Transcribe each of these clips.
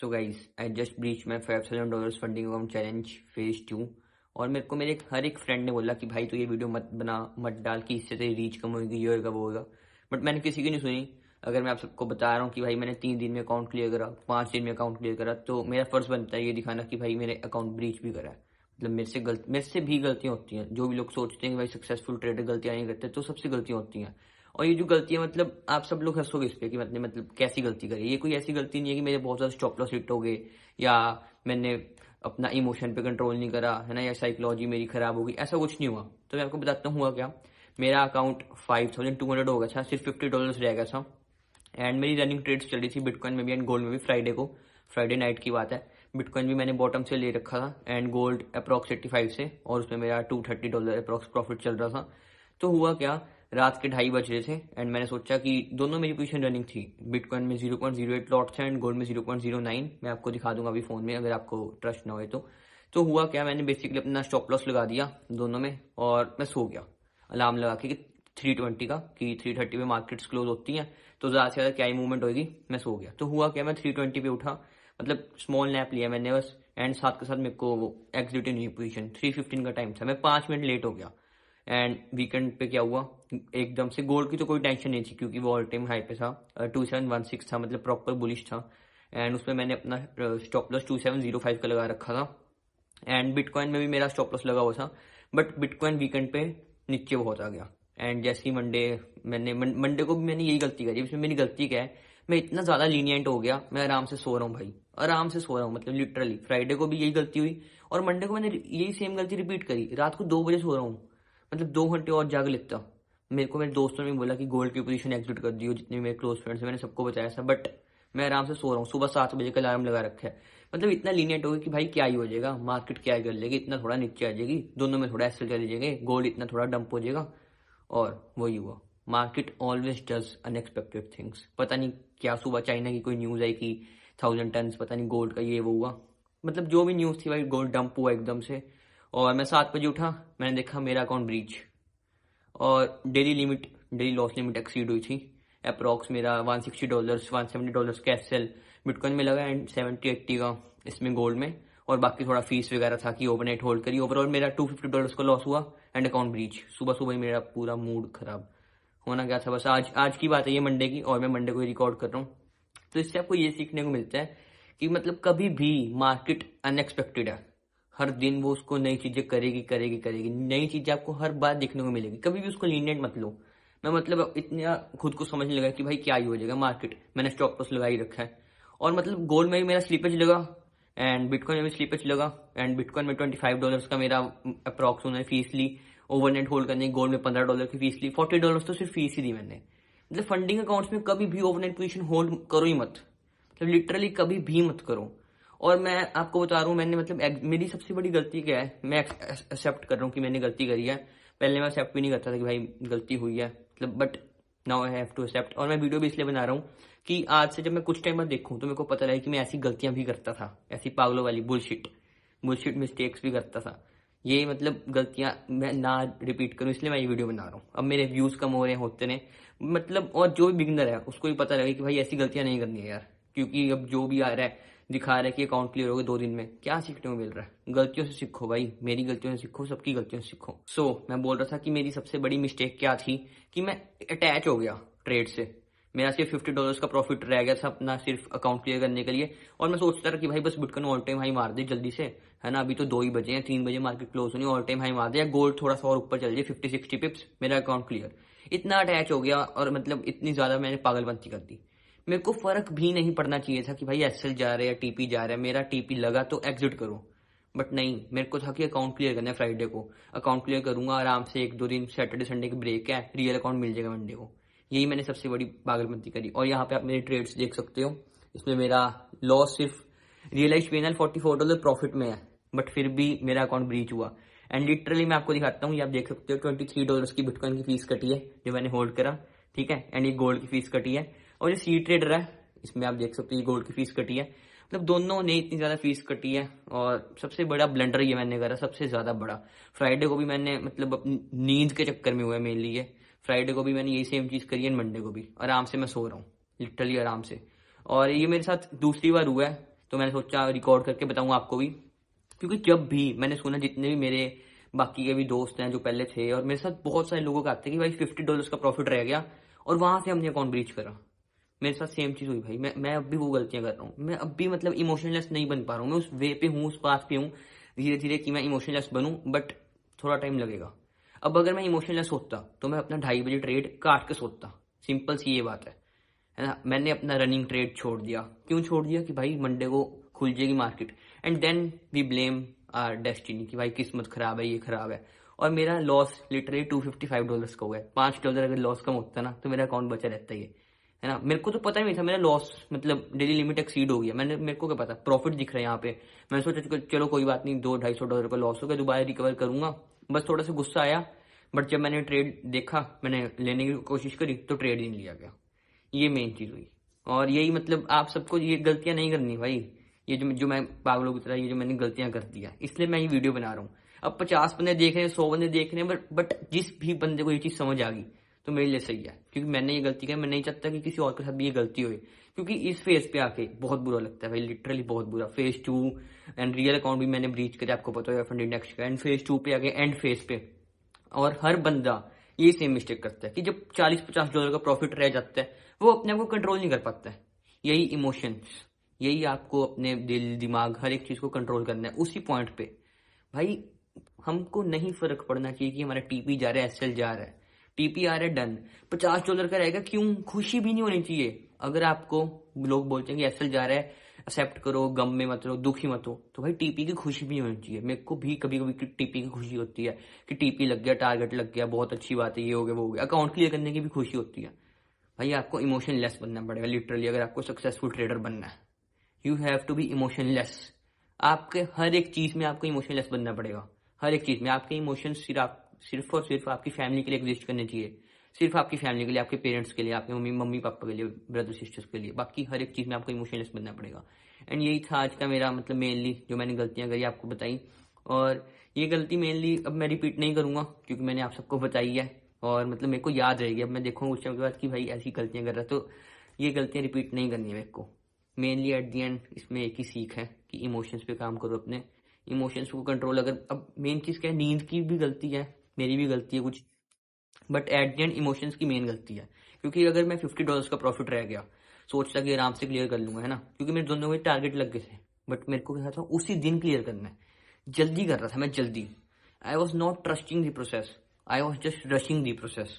so guys I just breach my five thousand dollar funding account challenge phase two और मेरे को मेरे हर एक फ्रेंड ने बोला कि भाई तो ये वीडियो मत बना मत डाल कि इससे तेरी रीच कम होगी ये होगा वो होगा बट मैंने किसी की नहीं सुनी अगर मैं आप सबको बता रहा हूँ कि भाई मैंने तीन दिन में अकाउंट क्लियर करा पाँच दिन में अकाउंट क्लियर करा तो मेरा फर्ज बनता है ये दिखाना कि भाई मेरे अकाउंट ब्रीच भी करा है मतलब मेरे से गलत मेरे से भी गलतियाँ होती हैं जो भी लोग सोचते हैं कि भाई सक्सेसफुल ट्रेडर गलतियाँ नहीं करते तो सबसे गलतियाँ होती हैं और ये जो गलती है मतलब आप सब लोग हंसोगे इस पर कि मतलब मतलब कैसी गलती करी ये कोई ऐसी गलती नहीं है कि मेरे बहुत ज़्यादा स्टॉप लॉस हिट हो गए या मैंने अपना इमोशन पे कंट्रोल नहीं करा है ना या साइकोलॉजी मेरी खराब होगी ऐसा कुछ नहीं हुआ तो मैं आपको बताता हूँ हुआ क्या मेरा account five thousand two hundred होगा था सिर्फ फिफ्टी डॉलर रह गया था एंड मेरी रनिंग ट्रेड्स चल रही थी बिटकॉइन में भी एंड गोल्ड में भी फ्राइडे को फ्राइडे नाइट की बात है बिटकॉइन भी मैंने बॉटम से ले रखा था and gold approx eighty five से और उसमें मेरा two thirty dollar approx profit चल रहा था तो हुआ क्या रात के ढाई बज रहे थे एंड मैंने सोचा कि दोनों मेरी पोजीशन रनिंग थी बिटकॉइन में zero point zero eight lots थे एंड गोल्ड में जीरो पॉइंट जीरो नाइन मैं आपको दिखा दूंगा अभी फोन में अगर आपको ट्रस्ट ना हो तो तो हुआ क्या मैंने बेसिकली अपना स्टॉप लॉस लगा दिया दोनों में और मैं सो गया अलार्म लगा के थ्री ट्वेंटी का कि थ्री थर्टी में मार्केट्स क्लोज होती हैं तो ज़्यादा से ज़्यादा क्या ही मूवमेंट होगी मैं सो गया तो हुआ क्या मैं थ्री ट्वेंटी पे उठा मतलब स्मॉल नैप लिया मैंने बस एंड साथ के साथ मेरे को वो exit in position three fifteen का टाइम था मैं पाँच मिनट लेट हो गया एंड वीकेंड पे क्या हुआ एकदम से गोल्ड की तो कोई टेंशन नहीं थी क्योंकि वो ऑल टाइम हाई पे था टू सेवन वन सिक्स था मतलब प्रॉपर बुलिश था एंड उसमें मैंने अपना stop loss two seven zero five का लगा रखा था एंड बिटकॉइन में भी मेरा स्टॉप लॉस लगा हुआ था बट बिटकॉइन वीकेंड पे नीचे बहुत आ गया एंड जैसे ही मंडे मैंने मंडे को भी मैंने यही गलती करी इसमें मेरी गलती क्या है मैं इतना ज्यादा लीनियंट हो गया मैं आराम से सो रहा हूँ भाई आराम से सो रहा हूँ मतलब लिटरली फ्राइडे को भी यही गलती हुई और मंडे को मैंने यही सेम गलती रिपीट करी रात को दो बजे सो रहा हूँ मतलब दो घंटे और जाकर लिखता मेरे को मेरे दोस्तों ने बोला कि गोल्ड की पोजीशन एग्जिट कर हो जितने मेरे क्लोज फ्रेंड्स मैंने सबको बताया था बट मैं आराम से सो रहा हूँ सुबह सात बजे का अलार्म लगा रखा है मतलब इतना लीनियट होगा कि भाई क्या ही हो जाएगा मार्केट क्या कर लेगी इतना थोड़ा नीचे आ जाएगी दोनों में थोड़ा एक्सेल कर लीजिएगा गोल्ड इतना थोड़ा डंप हो जाएगा और वही हुआ market always does unexpected things पता नहीं क्या सुबह चाइना की कोई न्यूज आई कि थाउजेंड टन पता नहीं गोल्ड का ये वो हुआ मतलब जो भी न्यूज थी भाई गोल्ड डंप हुआ एकदम से और मैं सात बजे उठा मैंने देखा मेरा अकाउंट ब्रीच और daily limit daily loss limit exceed हुई थी अप्रॉक्स मेरा one sixty dollars one seventy dollars cash sell bitcoin में लगा एंड सेवेंटी एट्टी का इसमें गोल्ड में और बाकी थोड़ा फीस वगैरह था कि ओपन एट होल्ड करी ओवरऑल मेरा टू फिफ्टी डॉलर्स का लॉस हुआ एंड अकाउंट ब्रीच सुबह सुबह ही मेरा पूरा मूड खराब होना क्या था बस आज आज की बात है ये मंडे की और मैं मंडे को रिकॉर्ड कर रहा हूँ तो इससे आपको ये सीखने को मिलता है कि मतलब कभी भी मार्केट अनएक्सपेक्टेड है हर दिन वो उसको नई चीजें करेगी करेगी करेगी नई चीजें आपको हर बार देखने को मिलेगी कभी भी उसको लीनियट मत लो मैं मतलब इतना खुद को समझने लगा कि भाई क्या ही हो जाएगा मार्केट मैंने स्टॉक पर लगा ही रखा है और मतलब गोल्ड में भी मेरा स्लीपेज लगा एंड बिटकॉइन में भी स्लीपेज लगा एंड बिटकॉइन में ट्वेंटी फाइव डॉलर का मेरा अप्रॉक्स उन्होंने फीस ली ओवरनाइट होल्ड करने गोल्ड में पंद्रह डॉलर की फीस ली फोर्टी डॉलर तो सिर्फ फीस ही दी मैंने मतलब फंडिंग अकाउंट्स में कभी भी ओवरनाइट पोजिशन होल्ड करो ही मत मतलब लिटरली कभी भी मत करो और मैं आपको बता रहा हूँ मैंने मतलब मेरी सबसे बड़ी गलती क्या है मैं एक्सेप्ट कर रहा हूँ कि मैंने गलती करी है पहले मैं एक्सेप्ट भी नहीं करता था कि भाई गलती हुई है मतलब but now I have to accept और मैं वीडियो भी इसलिए बना रहा हूँ कि आज से जब मैं कुछ टाइम बाद देखूँ तो मेरे को पता लगे कि मैं ऐसी गलतियां भी करता था ऐसी पागलों वाली बुलशिट बुलशिट मिस्टेक्स भी करता था ये मतलब गलतियां मैं ना रिपीट करूं इसलिए मैं ये वीडियो बना रहा हूँ अब मेरे व्यूज कम हो रहे हैं होते ने मतलब और जो भी बिगनर है उसको भी पता लगे कि भाई ऐसी गलतियां नहीं करनी है यार क्योंकि अब जो भी आ रहा है दिखा रहे कि अकाउंट क्लियर हो गए दो दिन में क्या सीखने को मिल रहा है गलतियों से सीखो भाई मेरी गलतियों से सीखो सबकी गलतियों से सीखो सो so, मैं बोल रहा था कि मेरी सबसे बड़ी मिस्टेक क्या थी कि मैं अटैच हो गया ट्रेड से मेरा सिर्फ फिफ्टी डॉलर्स का प्रॉफिट रह गया था अपना सिर्फ अकाउंट क्लियर करने के लिए और मैं सोचता था कि भाई बस बिटकॉइन ऑल टाइम हाई मार दे जल्दी से है ना अभी तो दो ही बजे हैं तीन बजे मार्केट क्लोज होनी ऑल टाइम हाई मार दे या गोल्ड थोड़ा सा और ऊपर चल जाए फिफ्टी सिक्सटी पिप्स मेरा अकाउंट क्लियर इतना अटैच हो गया और मतलब इतनी ज्यादा मैंने पागलबंदी कर दी मेरे को फर्क भी नहीं पड़ना चाहिए था कि भाई एस जा रहा है या टीपी जा रहा है मेरा टीपी लगा तो एग्जिट करो बट नहीं मेरे को था कि अकाउंट क्लियर करना है फ्राइडे को अकाउंट क्लियर करूंगा आराम से एक दो दिन सैटरडे संडे की ब्रेक है रियल अकाउंट मिल जाएगा मंडे को यही मैंने सबसे बड़ी पागलबंदी करी और यहाँ पे आप मेरे ट्रेड्स देख सकते हो इसमें मेरा लॉस सिर्फ realise panel forty four dollar profit में है बट फिर भी मेरा अकाउंट ब्रीच हुआ एंड लिटरली मैं आपको दिखाता हूँ ये आप देख सकते हो ट्वेंटी थ्री डॉलर की बिटकॉइन की फीस कटी है जो मैंने होल्ड करा ठीक है एंड ये गोल्ड की फीस कटी है और जो सी ट्रेडर है इसमें आप देख सकते हो ये गोल्ड की फीस कटी है मतलब दोनों ने इतनी ज्यादा फीस कटी है और सबसे बड़ा ब्लेंडर ये मैंने करा सबसे ज्यादा बड़ा फ्राइडे को भी मैंने मतलब अपनी नींद के चक्कर में हुआ है मेरे लिए फ्राइडे को भी मैंने यही सेम चीज करी है मंडे को भी आराम से मैं सो रहा हूँ लिटरली आराम से और ये मेरे साथ दूसरी बार हुआ है तो मैंने सोचा रिकॉर्ड करके बताऊँ आपको भी क्योंकि जब भी मैंने सुना जितने भी मेरे बाकी के भी दोस्त हैं जो पहले थे और मेरे साथ बहुत सारे लोगों का आते कि भाई फिफ्टी डॉलर का प्रॉफिट रह गया और वहां से हमने अकाउंट ब्रीच करा मेरे साथ सेम चीज़ हुई भाई मैं मैं अब भी वो गलतियां कर रहा हूँ मैं अब भी मतलब इमोशनलेस नहीं बन पा रहा हूँ मैं उस वे पे हूँ उस पाथ पे हूँ धीरे धीरे कि मैं इमोशनलेस बनूँ बट थोड़ा टाइम लगेगा अब अगर मैं इमोशनलेस होता तो मैं अपना ढाई बजे ट्रेड काट के सोता सिंपल सी ये बात है है ना मैंने अपना रनिंग ट्रेड छोड़ दिया क्यों छोड़ दिया कि भाई मंडे को खुल जाएगी market and then we blame our destiny कि भाई किस्मत खराब है ये खराब है और मेरा loss literally two fifty five dollar का हो गया पांच डॉलर अगर लॉस कम होता ना तो मेरा अकाउंट बचा रहता ही है है ना मेरे को तो पता नहीं था मेरा लॉस मतलब डेली लिमिट एक्सीड हो गया मैंने मेरे को क्या पता प्रॉफिट दिख रहा है यहाँ पे मैंने सोचा चलो कोई बात नहीं दो ढाई सौ डॉलर का लॉस हो गया दोबारा रिकवर करूंगा बस थोड़ा सा गुस्सा आया बट जब मैंने ट्रेड देखा मैंने लेने की कोशिश करी तो ट्रेड नहीं लिया गया ये मेन चीज हुई और यही मतलब आप सबको ये गलतियां नहीं करनी भाई ये जो जो मैं पागलों की तरह ये जो मैंने गलतियां कर दिया इसलिए मैं ये वीडियो बना रहा हूँ अब पचास बंदे देख रहे हैं सौ बंदे देख रहे हैं बट बट जिस भी बंदे को ये चीज समझ आ गई तो मेरे लिए सही है क्योंकि मैंने ये गलती की मैं नहीं चाहता कि किसी और के साथ भी ये गलती हुई क्योंकि इस फेज पे आके बहुत बुरा लगता है भाई लिटरली बहुत बुरा phase two and real account भी मैंने ब्रीच करे आपको पता है इंडेक्स का एंड फेज टू पे आगे एंड फेज पे और हर बंदा ये सेम मिस्टेक करता है कि जब चालीस पचास डॉलर का प्रॉफिट रह जाता है वो अपने आप को कंट्रोल नहीं कर पाता है यही इमोशंस यही आपको अपने दिल दिमाग हर एक चीज को कंट्रोल करना है उसी पॉइंट पे भाई हमको नहीं फर्क पड़ना चाहिए कि हमारा टीपी जा रहा है एसएल जा रहा है टीपीआर है डन पचास डॉलर का रहेगा क्यों खुशी भी नहीं होनी चाहिए अगर आपको लोग बोलते हैं कि एसएल जा रहा है एक्सेप्ट करो गम में मत रहो दुखी मत हो तो भाई टीपी की खुशी भी होनी चाहिए मेरे को भी कभी कभी टीपी की खुशी होती है कि टीपी लग गया टारगेट लग गया बहुत अच्छी बात है ये हो गया वो हो गया अकाउंट क्लियर करने की भी खुशी होती है भाई आपको इमोशन लेस बनना पड़ेगा लिटरली अगर आपको सक्सेसफुल ट्रेडर बनना है you have to be emotionless आपके हर एक चीज में आपको इमोशन लेस बनना पड़ेगा हर एक चीज में आपके इमोशन सिर्फ सिर्फ और सिर्फ आपकी फैमिली के लिए एग्जिस्ट करने चाहिए सिर्फ आपकी फैमिली के लिए आपके पेरेंट्स के लिए आपके मम्मी मम्मी पापा के लिए ब्रदर सिस्टर्स के लिए बाकी हर एक चीज़ में आपको इमोशनलेस बनना पड़ेगा एंड यही था आज का मेरा मतलब मेनली जो मैंने गलतियाँ करी आपको बताई और ये गलती मेनली अब मैं रिपीट नहीं करूँगा क्योंकि मैंने आप सबको बताई है और मतलब मेरे को याद रहेगी अब मैं देखूँ उस के बाद कि भाई ऐसी गलतियाँ कर रहा तो ये गलतियाँ रिपीट नहीं करनी है मेरे को मेनली एट दी एंड इसमें एक ही सीख है कि इमोशंस पे काम करो अपने इमोशंस को कंट्रोल अगर अब मेन चीज़ क्या है नींद की भी गलती है मेरी भी गलती है कुछ but at the end emotions की मेन गलती है क्योंकि अगर मैं फिफ्टी डॉलर का प्रॉफिट रह गया सोचता कि आराम से क्लियर कर लूंगा है ना क्योंकि मेरे दोनों के टारगेट लग गए थे बट मेरे को क्या था उसी दिन क्लियर करना है जल्दी कर रहा था मैं जल्दी I was not trusting the process I was just rushing the process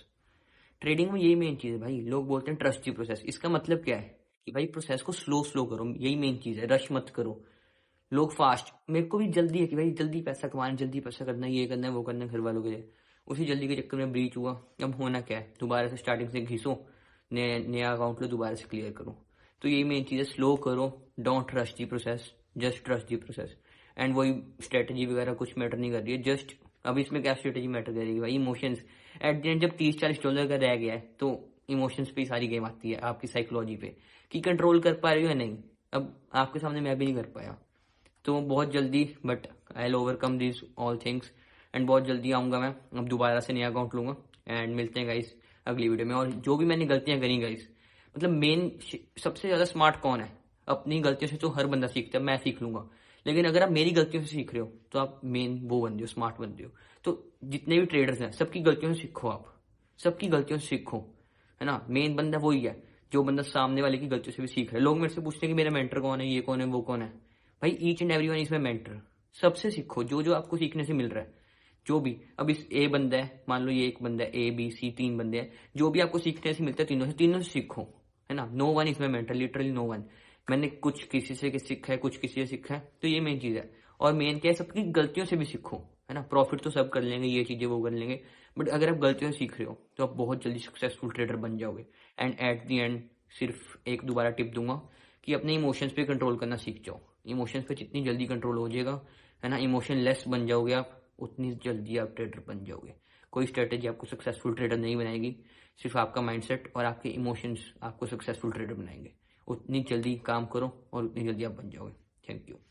trading में यही मेन चीज है भाई लोग बोलते हैं ट्रस्ट दी प्रोसेस इसका मतलब क्या है कि भाई प्रोसेस को स्लो स्लो करो यही मेन चीज है रश मत करो लोग फास्ट मेरे को भी जल्दी है कि भाई जल्दी पैसा कमाना जल्दी पैसा करना ये करना है वो करना है घर वालों के लिए उसी जल्दी के चक्कर में ब्रीच हुआ अब होना क्या है दोबारा से स्टार्टिंग से घिसो नया नया अकाउंट लो दोबारा से क्लियर करो तो यही मेन चीज़ है स्लो करो don't trust the process just trust the process and वही स्ट्रेटेजी वगैरह कुछ मैटर नहीं कर रही है जस्ट अब इसमें क्या स्ट्रेटेजी मैटर करेगी भाई इमोशंस एट द एंड जब तीस चालीस डॉलर का रह गया है तो इमोशंस पे सारी गेम आती है आपकी साइकोलॉजी पे कि कंट्रोल कर पा रहे हो या नहीं अब आपके सामने मैं भी नहीं कर पाया तो बहुत जल्दी but I overcome this all things and बहुत जल्दी आऊँगा मैं अब दोबारा से नया अकाउंट लूँगा एंड मिलते हैं गाइस अगली वीडियो में और जो भी मैंने गलतियाँ करी गाइस मतलब मेन सबसे ज़्यादा स्मार्ट कौन है अपनी गलतियों से तो हर बंदा सीखता है मैं सीख लूंगा लेकिन अगर आप मेरी गलतियों से सीख रहे हो तो आप मेन वो बन दो स्मार्ट बन दो तो जितने भी ट्रेडर्स हैं सबकी गलतियों से सीखो आप सबकी गलतियों से सीखो है ना मेन बंदा वही है जो बंदा सामने वाले की गलतियों से भी सीख रहे हैं लोग मेरे से पूछते हैं कि मेरा मेंटर कौन है ये कौन है वो कौन है भाई ईच एंड एवरी वन इसमें मेंटर सबसे सीखो जो जो आपको सीखने से मिल रहा है जो भी अब इस ए बंदा है मान लो ये एक बंदा है ए बी सी तीन बंदे हैं जो भी आपको सीखने से मिलता है तीनों से तीनों से सीखो है ना no one is my mentor literally no one मैंने कुछ किसी से सीखा है कुछ किसी से सीखा है तो ये मेन चीज है और मेन क्या है सबकी गलतियों से भी सीखो है ना प्रॉफिट तो सब कर लेंगे ये चीजें वो कर लेंगे बट अगर आप गलतियों से सीख रहे हो तो आप बहुत जल्दी सक्सेसफुल ट्रेडर बन जाओगे एंड एट दी एंड सिर्फ एक दोबारा टिप दूंगा कि अपने इमोशंस पे कंट्रोल करना सीख जाओ इमोशंस पे जितनी जल्दी कंट्रोल हो जाएगा है ना इमोशन लेस बन जाओगे आप उतनी जल्दी आप ट्रेडर बन जाओगे कोई स्ट्रेटेजी आपको सक्सेसफुल ट्रेडर नहीं बनाएगी सिर्फ आपका माइंडसेट और आपके इमोशंस आपको सक्सेसफुल ट्रेडर बनाएंगे उतनी जल्दी काम करो और उतनी जल्दी आप बन जाओगे थैंक यू